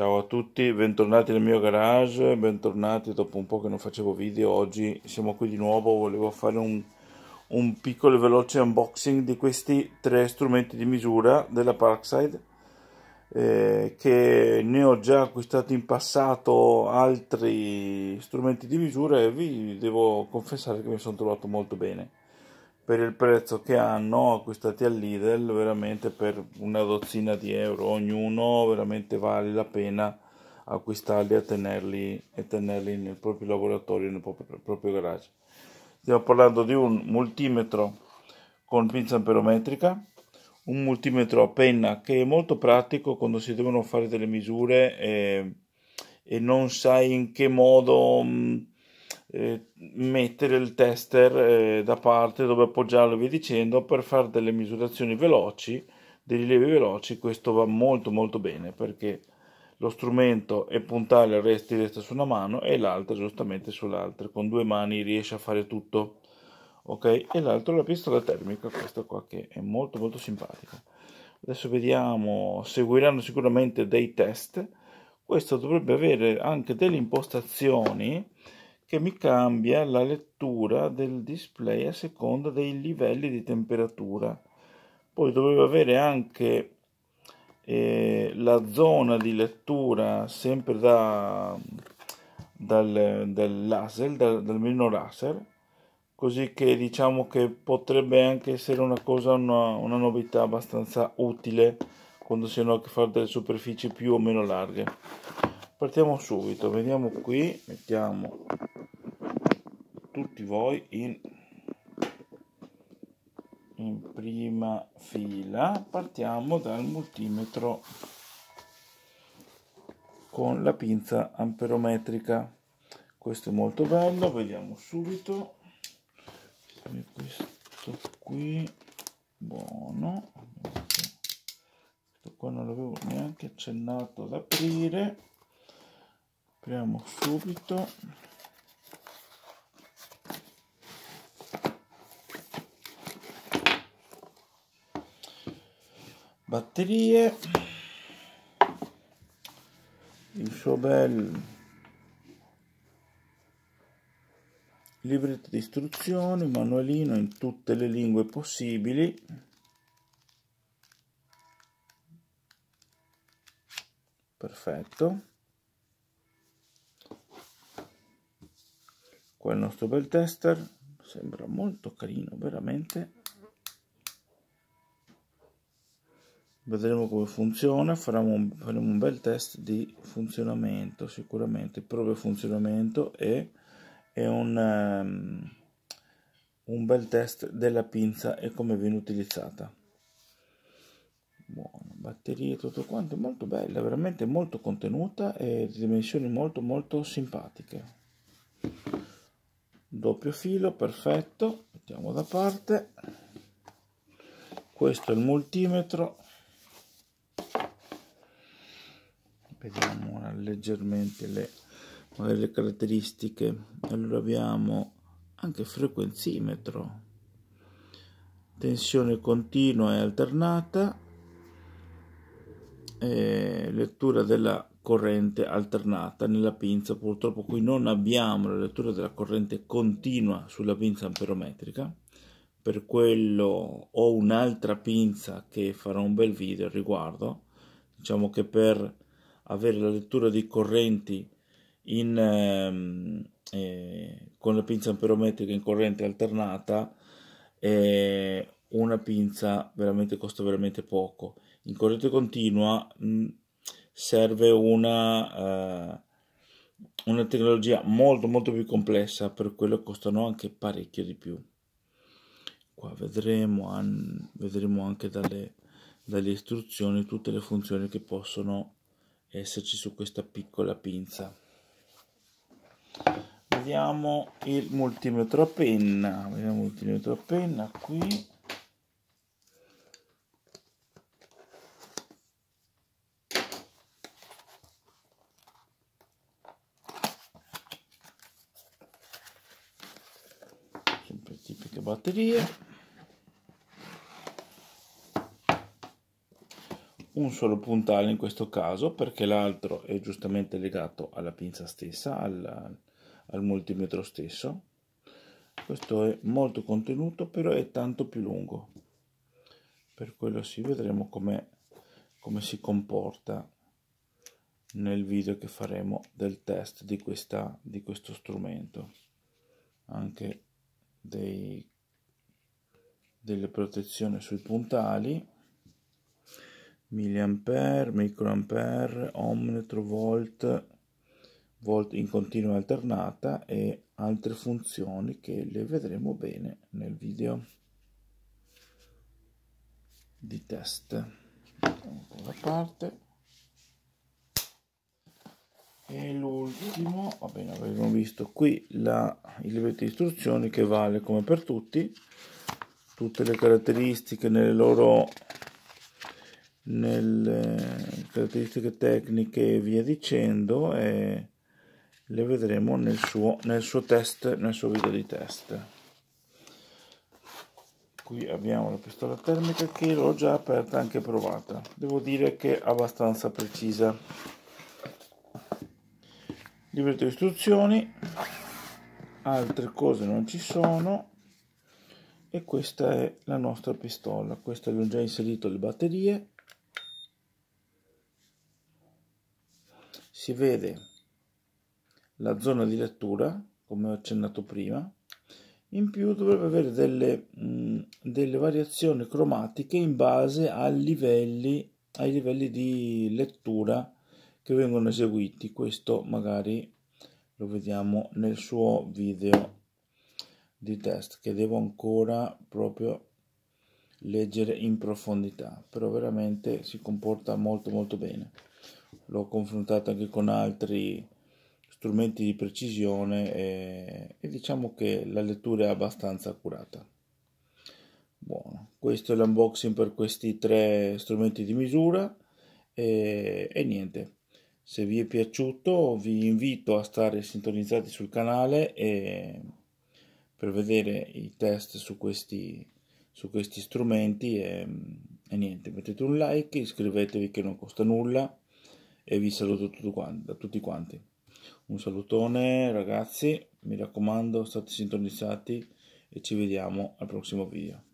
Ciao a tutti, bentornati nel mio garage, bentornati dopo un po' che non facevo video, oggi siamo qui di nuovo, volevo fare un, un piccolo e veloce unboxing di questi tre strumenti di misura della Parkside eh, che ne ho già acquistato in passato altri strumenti di misura e vi devo confessare che mi sono trovato molto bene per il prezzo che hanno acquistati al Lidl veramente per una dozzina di euro ognuno veramente vale la pena acquistarli e tenerli, e tenerli nel proprio laboratorio nel proprio, nel proprio garage stiamo parlando di un multimetro con pinza amperometrica un multimetro a penna che è molto pratico quando si devono fare delle misure e, eh, e non sai in che modo mh, mm, eh, mettere il tester eh, da parte dove appoggiarlo e via dicendo per fare delle misurazioni veloci, dei rilievi veloci, questo va molto molto bene perché lo strumento è puntare il resto resta su una mano e l'altra giustamente sull'altra, con due mani riesce a fare tutto. Ok, e l'altro la pistola termica, questa qua che è molto molto simpatica. Adesso vediamo, seguiranno sicuramente dei test. Questo dovrebbe avere anche delle impostazioni che mi cambia la lettura del display a seconda dei livelli di temperatura. Poi dovevo avere anche eh, la zona di lettura sempre da, dal, dal laser, dal, dal menu laser, così che diciamo che potrebbe anche essere una cosa, una, una novità abbastanza utile quando si hanno a che fare delle superfici più o meno larghe. Partiamo subito, vediamo qui, mettiamo tutti voi in, in prima fila. Partiamo dal multimetro con la pinza amperometrica. Questo è molto bello, vediamo subito. E questo qui, buono. Questo qua non l'avevo neanche accennato ad aprire. Apriamo subito. batterie il suo bel libretto di istruzioni manualino in tutte le lingue possibili perfetto qua il nostro bel tester sembra molto carino veramente vedremo come funziona faremo un, faremo un bel test di funzionamento sicuramente prove funzionamento e, è un, um, un bel test della pinza e come viene utilizzata buono batterie tutto quanto molto bella veramente molto contenuta e di dimensioni molto molto simpatiche doppio filo perfetto mettiamo da parte questo è il multimetro vediamo leggermente le, le caratteristiche allora abbiamo anche frequenzimetro tensione continua e alternata e lettura della corrente alternata nella pinza purtroppo qui non abbiamo la lettura della corrente continua sulla pinza amperometrica per quello ho un'altra pinza che farò un bel video al riguardo diciamo che per avere la lettura dei correnti in, ehm, eh, con la pinza amperometrica in corrente alternata eh, una pinza veramente costa veramente poco in corrente continua mh, mm, serve una, eh, una tecnologia molto molto più complessa per quello costano anche parecchio di più qua vedremo, an- vedremo anche dalle, dalle istruzioni tutte le funzioni che possono esserci su questa piccola pinza vediamo il multimetro a penna vediamo il multimetro a penna qui sempre tipiche batterie un solo puntale in questo caso perché l'altro è giustamente legato alla pinza stessa, al, al multimetro stesso. Questo è molto contenuto però è tanto più lungo. Per quello sì, vedremo come, come si comporta nel video che faremo del test di, questa, di questo strumento. Anche dei, delle protezioni sui puntali milliampere, microampere, ohmmetro, volt, volt in continua alternata e altre funzioni che le vedremo bene nel video di test. Da parte. E l'ultimo, va bene, abbiamo visto qui la, il livello di istruzioni che vale come per tutti, tutte le caratteristiche nelle loro nelle eh, caratteristiche tecniche e via dicendo e le vedremo nel suo, nel suo test, nel suo video di test. Qui abbiamo la pistola termica che l'ho già aperta anche provata. Devo dire che è abbastanza precisa. Libretto di istruzioni, altre cose non ci sono e questa è la nostra pistola. Questa l'ho già inserito le batterie si vede la zona di lettura, come ho accennato prima, in più dovrebbe avere delle, mh, mm, delle variazioni cromatiche in base livelli, ai livelli di lettura che vengono eseguiti. Questo magari lo vediamo nel suo video di test che devo ancora proprio leggere in profondità, però veramente si comporta molto molto bene l'ho confrontato anche con altri strumenti di precisione e, e diciamo che la lettura è abbastanza accurata. Buono, questo è l'unboxing per questi tre strumenti di misura e, e niente. Se vi è piaciuto vi invito a stare sintonizzati sul canale e per vedere i test su questi, su questi strumenti e, e niente, mettete un like, iscrivetevi che non costa nulla e vi saluto da tutti quanti. Un salutone ragazzi, mi raccomando state sintonizzati e ci vediamo al prossimo video.